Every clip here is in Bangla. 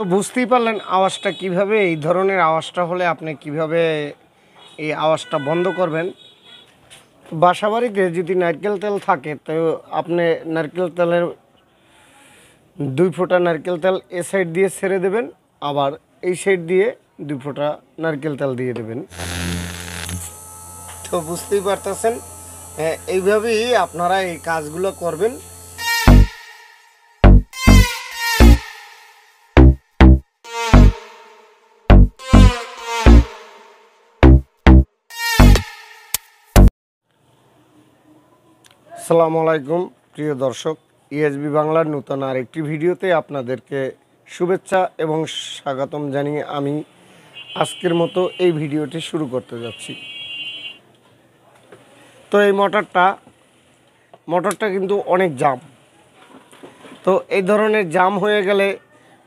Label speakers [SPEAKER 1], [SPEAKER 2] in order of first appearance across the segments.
[SPEAKER 1] তো বুঝতেই পারলেন আওয়াজটা কিভাবে এই ধরনের আওয়াজটা হলে আপনি কিভাবে এই আওয়াজটা বন্ধ করবেন বাসাবাড়িতে যদি নারকেল তেল থাকে তো আপনি নারকেল তেলের দুই ফোঁটা নারকেল তেল এ সাইড দিয়ে ছেড়ে দেবেন আবার এই সাইড দিয়ে দুই ফোঁটা নারকেল তেল দিয়ে দেবেন তো বুঝতেই পারতেছেন হ্যাঁ, এইভাবেই আপনারা এই কাজগুলো করবেন আসসালামু আলাইকুম প্রিয় দর্শক ইএসবি e বাংলার নূতন আরেকটি ভিডিওতে আপনাদেরকে শুভেচ্ছা এবং স্বাগতম জানিয়ে আমি আজকের মতো এই ভিডিওটি শুরু করতে যাচ্ছি তো এই মোটরটা মোটরটা কিন্তু অনেক জাম তো এই ধরনের জাম হয়ে গেলে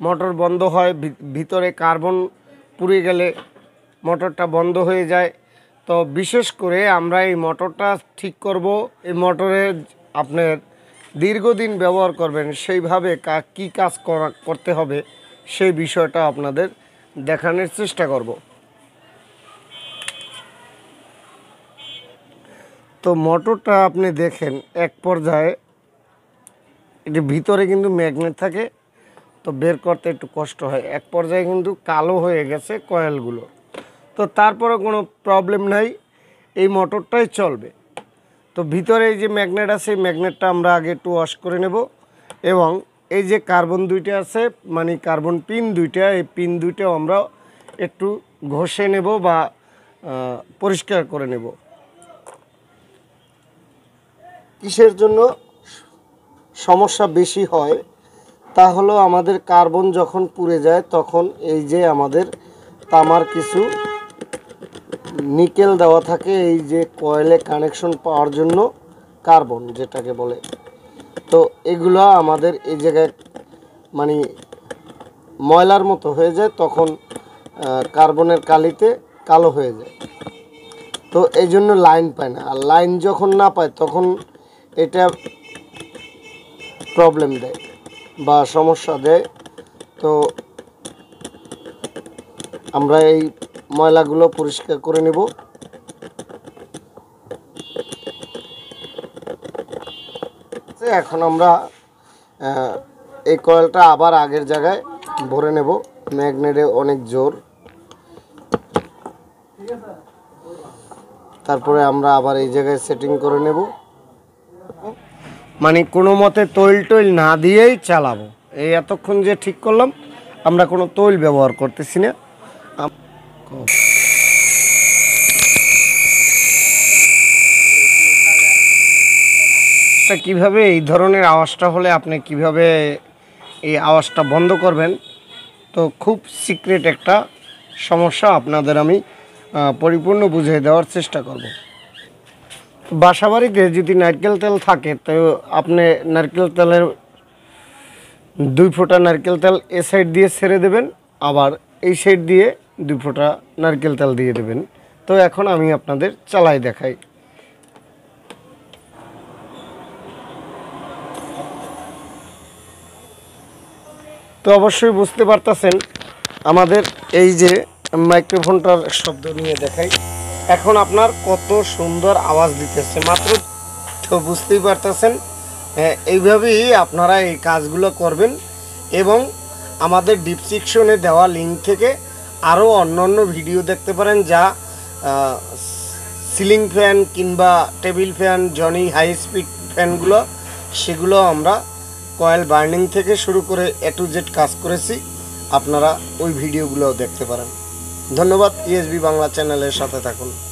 [SPEAKER 1] মোটর বন্ধ হয় ভিতরে কার্বন পুড়ে গেলে মোটরটা বন্ধ হয়ে যায় তো বিশেষ করে আমরা এই মোটরটা ঠিক করব এই মোটরের আপনার দীর্ঘদিন ব্যবহার করবেন সেইভাবে কা কি কাজ করতে হবে সেই বিষয়টা আপনাদের দেখানোর চেষ্টা করব তো মোটরটা আপনি দেখেন এক পর্যায়ে এটি ভিতরে কিন্তু ম্যাগনেট থাকে তো বের করতে একটু কষ্ট হয় এক পর্যায়ে কিন্তু কালো হয়ে গেছে কয়েলগুলো তো তারপরে কোনো প্রবলেম নাই এই মোটরটাই চলবে তো ভিতরে এই যে ম্যাগনেট আছে এই ম্যাগনেটটা আমরা আগে একটু ওয়াশ করে নেব এবং এই যে কার্বন দুইটা আছে মানে কার্বন পিন দুইটা এই পিন দুইটাও আমরা একটু ঘষে নেব বা পরিষ্কার করে নেব কিসের জন্য সমস্যা বেশি হয় তা হলো আমাদের কার্বন যখন পুড়ে যায় তখন এই যে আমাদের তামার কিছু নিকেল দেওয়া থাকে এই যে কয়েলে কানেকশন পাওয়ার জন্য কার্বন যেটাকে বলে তো এগুলো আমাদের এই জায়গায় মানে ময়লার মতো হয়ে যায় তখন কার্বনের কালিতে কালো হয়ে যায় তো এই জন্য লাইন পায় না আর লাইন যখন না পায় তখন এটা প্রবলেম দেয় বা সমস্যা দেয় তো আমরা এই ময়লাগুলো পরিষ্কার করে নেব এখন আমরা এই কয়েলটা আবার আগের জায়গায় ভরে নেব ম্যাগনেটে অনেক জোর তারপরে আমরা আবার এই জায়গায় সেটিং করে নেব মানে কোনো মতে তৈল টৈল না দিয়েই চালাবো এই এতক্ষণ যে ঠিক করলাম আমরা কোনো তৈল ব্যবহার করতেছি না কিভাবে এই ধরনের আওয়াজটা হলে আপনি কিভাবে এই আওয়াজটা বন্ধ করবেন তো খুব সিক্রেট একটা সমস্যা আপনাদের আমি পরিপূর্ণ বুঝিয়ে দেওয়ার চেষ্টা করব বাসাবাড়িতে যদি নারকেল তেল থাকে তো আপনি নারকেল তেলের দুই ফোঁটা নারকেল তেল এ সাইড দিয়ে ছেড়ে দেবেন আবার এই সাইড দিয়ে দুই ফোঁটা নারকেল তেল দিয়ে দেবেন তো এখন আমি আপনাদের চালাই দেখাই তো অবশ্যই বুঝতে পারতেছেন আমাদের এই যে মাইক্রোফোনটার শব্দ নিয়ে দেখাই এখন আপনার কত সুন্দর আওয়াজ দিতেছে মাত্র তো বুঝতেই পারতেছেন হ্যাঁ, এইভাবেই আপনারা এই কাজগুলো করবেন এবং আমাদের ডিসক্রিপশনে দেওয়া লিঙ্ক থেকে আরও অন্যান্য ভিডিও দেখতে পারেন যা সিলিং ফ্যান কিংবা টেবিল ফ্যান জনি হাই স্পিড ফ্যানগুলো সেগুলো আমরা কয়েল বার্নিং থেকে শুরু করে এ টু জেড কাজ করেছি আপনারা ওই ভিডিওগুলোও দেখতে পারেন ধন্যবাদ ইএসবি e বাংলা চ্যানেলের সাথে থাকুন